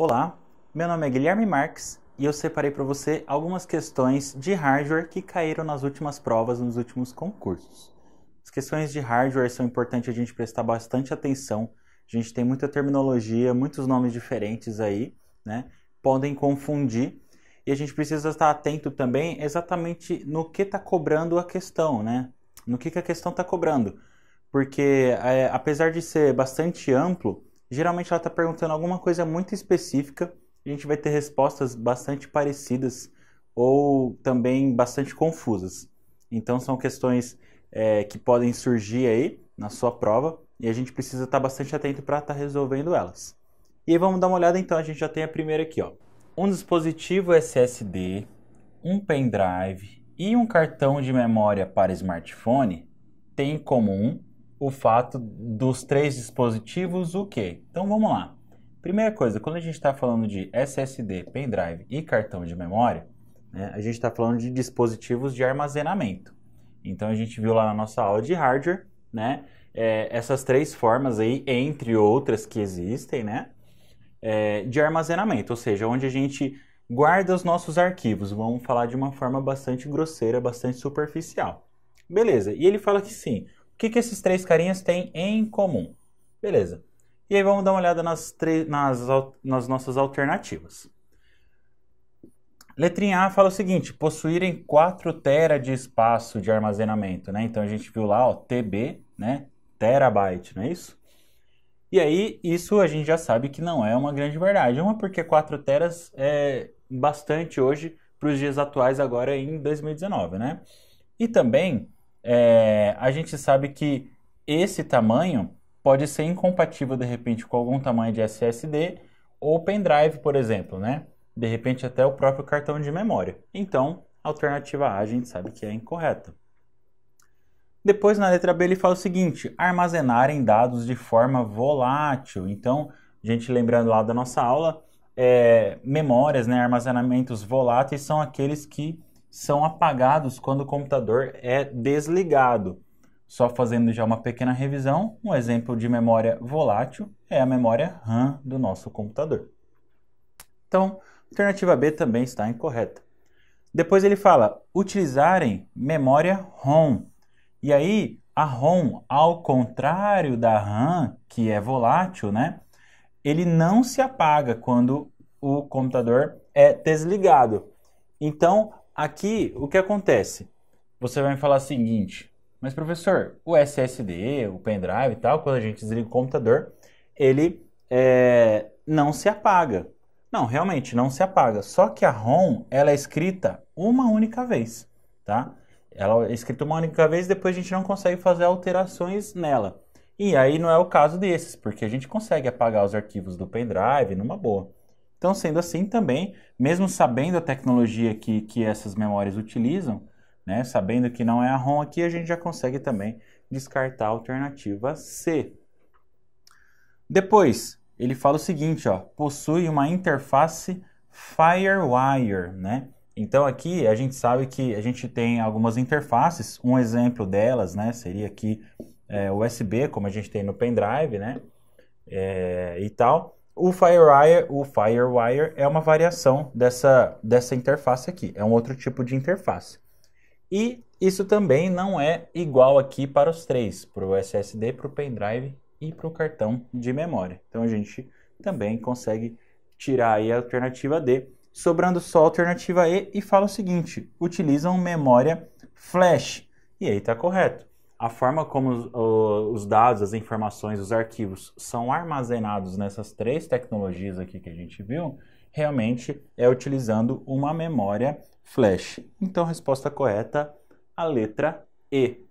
Olá, meu nome é Guilherme Marques e eu separei para você algumas questões de hardware que caíram nas últimas provas, nos últimos concursos. As questões de hardware são importantes a gente prestar bastante atenção. A gente tem muita terminologia, muitos nomes diferentes aí, né? Podem confundir. E a gente precisa estar atento também exatamente no que está cobrando a questão, né? No que, que a questão está cobrando. Porque, é, apesar de ser bastante amplo, Geralmente ela está perguntando alguma coisa muito específica, a gente vai ter respostas bastante parecidas ou também bastante confusas. Então são questões é, que podem surgir aí na sua prova e a gente precisa estar tá bastante atento para estar tá resolvendo elas. E vamos dar uma olhada então, a gente já tem a primeira aqui, ó. Um dispositivo SSD, um pendrive e um cartão de memória para smartphone têm em comum o fato dos três dispositivos, o que? Então vamos lá. Primeira coisa, quando a gente está falando de SSD, pendrive e cartão de memória, né, a gente está falando de dispositivos de armazenamento. Então a gente viu lá na nossa aula de hardware, né? É, essas três formas aí, entre outras que existem, né? É, de armazenamento, ou seja, onde a gente guarda os nossos arquivos. Vamos falar de uma forma bastante grosseira, bastante superficial. Beleza, e ele fala que sim, que, que esses três carinhas têm em comum? Beleza. E aí vamos dar uma olhada nas, nas, nas nossas alternativas. Letrinha A fala o seguinte: possuírem 4 tera de espaço de armazenamento, né? Então a gente viu lá, ó, TB, né? Terabyte, não é isso? E aí, isso a gente já sabe que não é uma grande verdade. Uma, porque 4 teras é bastante hoje para os dias atuais, agora em 2019, né? E também é, a gente sabe que esse tamanho pode ser incompatível de repente com algum tamanho de SSD ou pendrive, por exemplo, né? De repente até o próprio cartão de memória. Então, a alternativa A a gente sabe que é incorreta. Depois, na letra B, ele fala o seguinte: armazenarem dados de forma volátil. Então, a gente lembrando lá da nossa aula, é, memórias, né, armazenamentos voláteis são aqueles que são apagados quando o computador é desligado. Só fazendo já uma pequena revisão, um exemplo de memória volátil é a memória RAM do nosso computador. Então, alternativa B também está incorreta. Depois ele fala utilizarem memória ROM. E aí, a ROM, ao contrário da RAM, que é volátil, né? Ele não se apaga quando o computador é desligado. Então, Aqui, o que acontece? Você vai me falar o seguinte, mas professor, o SSD, o pendrive e tal, quando a gente desliga o computador, ele é, não se apaga. Não, realmente não se apaga. Só que a ROM, ela é escrita uma única vez, tá? Ela é escrita uma única vez, depois a gente não consegue fazer alterações nela. E aí não é o caso desses, porque a gente consegue apagar os arquivos do pendrive numa boa. Então, sendo assim, também, mesmo sabendo a tecnologia que, que essas memórias utilizam, né, sabendo que não é a ROM aqui, a gente já consegue também descartar a alternativa C. Depois, ele fala o seguinte, ó, possui uma interface FireWire, né? Então aqui a gente sabe que a gente tem algumas interfaces, um exemplo delas, né, seria aqui é, USB, como a gente tem no pendrive, né, é, e tal. O FireWire, o FireWire é uma variação dessa, dessa interface aqui, é um outro tipo de interface. E isso também não é igual aqui para os três, para o SSD, para o pendrive e para o cartão de memória. Então a gente também consegue tirar aí a alternativa D, sobrando só a alternativa E e fala o seguinte, utilizam memória flash. E aí está correto a forma como os, dados, as informações, os arquivos são armazenados nessas três tecnologias aqui que a gente viu, realmente é utilizando uma memória flash. Então, a resposta correta, a letra E.